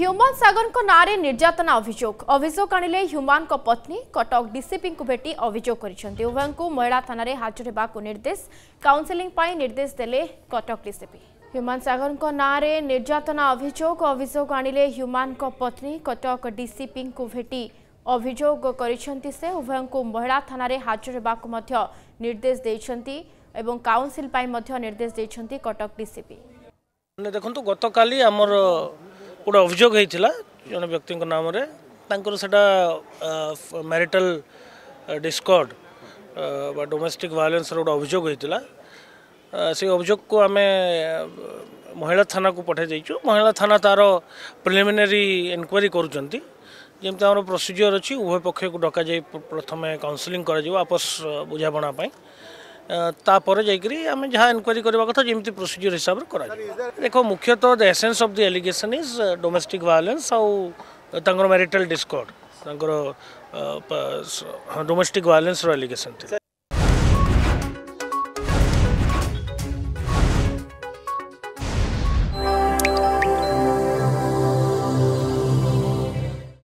ହ୍ୟୁମାନ ସାଗରଙ୍କ ନାଁରେ ନିର୍ଯାତନା ଅଭିଯୋଗ ଅଭିଯୋଗ ଆଣିଲେ ହ୍ୟୁମାନଙ୍କ ପତ୍ନୀ କଟକ ଡିସିପିଙ୍କୁ ଭେଟି ଅଭିଯୋଗ କରିଛନ୍ତି ଉଭୟଙ୍କୁ ମହିଳା ଥାନାରେ ହାଜର ହେବାକୁ ନିର୍ଦ୍ଦେଶ କାଉନସେଲିଂ ପାଇଁ ନିର୍ଦ୍ଦେଶ ଦେଲେ କଟକ ଡିସିପି ହ୍ୟୁମାନ ସାଗରଙ୍କ ନାଁରେ ନିର୍ଯାତନା ଅଭିଯୋଗ ଅଭିଯୋଗ ଆଣିଲେ ହ୍ୟୁମାନଙ୍କ ପତ୍ନୀ କଟକ ଡିସିପିଙ୍କୁ ଭେଟି ଅଭିଯୋଗ କରିଛନ୍ତି ସେ ଉଭୟଙ୍କୁ ମହିଳା ଥାନାରେ ହାଜର ହେବାକୁ ମଧ୍ୟ ନିର୍ଦ୍ଦେଶ ଦେଇଛନ୍ତି ଏବଂ କାଉନସିଲ୍ ପାଇଁ ମଧ୍ୟ ନିର୍ଦ୍ଦେଶ ଦେଇଛନ୍ତି କଟକ ଡିସିପି ଦେଖନ୍ତୁ ଗତକାଲି ଆମର ଗୋଟେ ଅଭିଯୋଗ ହେଇଥିଲା ଜଣେ ବ୍ୟକ୍ତିଙ୍କ ନାମରେ ତାଙ୍କର ସେଇଟା ମ୍ୟାରିଟାଲ ଡିସ୍କର୍ଡ ବା ଡୋମେଷ୍ଟିକ୍ ଭାୟୋଲେନ୍ସର ଗୋଟେ ଅଭିଯୋଗ ହେଇଥିଲା ସେଇ ଅଭିଯୋଗକୁ ଆମେ ମହିଳା ଥାନାକୁ ପଠାଇ ଦେଇଛୁ ମହିଳା ଥାନା ତା'ର ପ୍ରିଲିମିନାରୀ ଏନକ୍ୱାରି କରୁଛନ୍ତି ଯେମିତି ଆମର ପ୍ରୋସିଜିଓର ଅଛି ଉଭୟ ପକ୍ଷକୁ ଡକାଯାଇ ପ୍ରଥମେ କାଉନସିଲିଂ କରାଯିବ ଆପୋସ ବୁଝାମଣା ପାଇଁ ତାପରେ ଯାଇକରି ଆମେ ଯାହା ଏନକ୍ୱାରି କରିବା କଥା ଯେମିତି ପ୍ରୋସିଜିଓର ହିସାବରେ କରାଯିବ ଦେଖ ମୁଖ୍ୟତଃ the essence of the allegation is domestic violence ଆଉ ତାଙ୍କର ମ୍ୟାରିଟାଲ୍ ଡିସ୍କର୍ଡ଼ ତାଙ୍କର ଡୋମେଷ୍ଟିକ୍ ଭାୟୋଲେନ୍ସର ଆଲିଗେସନ୍ ଥିଲା